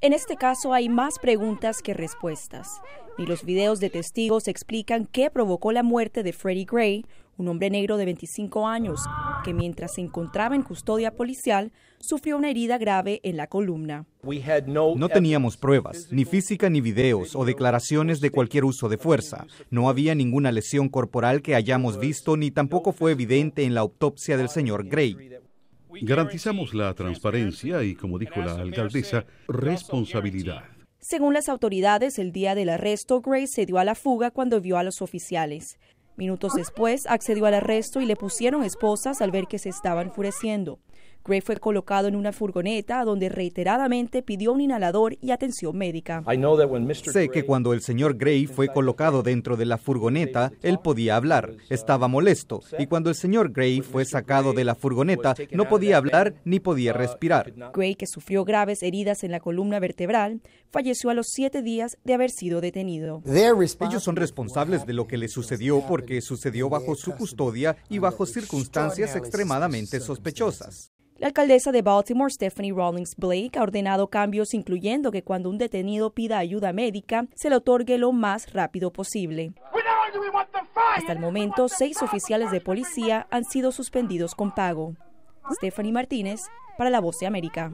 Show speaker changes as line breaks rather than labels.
En este caso hay más preguntas que respuestas. Y los videos de testigos explican qué provocó la muerte de Freddie Gray, un hombre negro de 25 años, que mientras se encontraba en custodia policial sufrió una herida grave en la columna.
No teníamos pruebas, ni física ni videos o declaraciones de cualquier uso de fuerza. No había ninguna lesión corporal que hayamos visto ni tampoco fue evidente en la autopsia del señor Gray. Garantizamos la transparencia y, como dijo la alcaldesa, responsabilidad.
Según las autoridades, el día del arresto, Grace se dio a la fuga cuando vio a los oficiales. Minutos después, accedió al arresto y le pusieron esposas al ver que se estaba enfureciendo. Gray fue colocado en una furgoneta donde reiteradamente pidió un inhalador y atención médica.
Sé que cuando el señor Gray fue colocado dentro de la furgoneta, él podía hablar, uh, estaba molesto, y cuando el señor Gray fue sacado de la furgoneta, no podía hablar ni podía uh, respirar.
Gray, que sufrió graves heridas en la columna vertebral, falleció a los siete días de haber sido detenido.
Ellos son responsables de lo que le sucedió porque sucedió bajo su custodia y bajo circunstancias extremadamente sospechosas.
La alcaldesa de Baltimore, Stephanie Rawlings Blake, ha ordenado cambios incluyendo que cuando un detenido pida ayuda médica, se le otorgue lo más rápido posible. Hasta el momento, seis oficiales de policía han sido suspendidos con pago. Stephanie Martínez, para La Voz de América.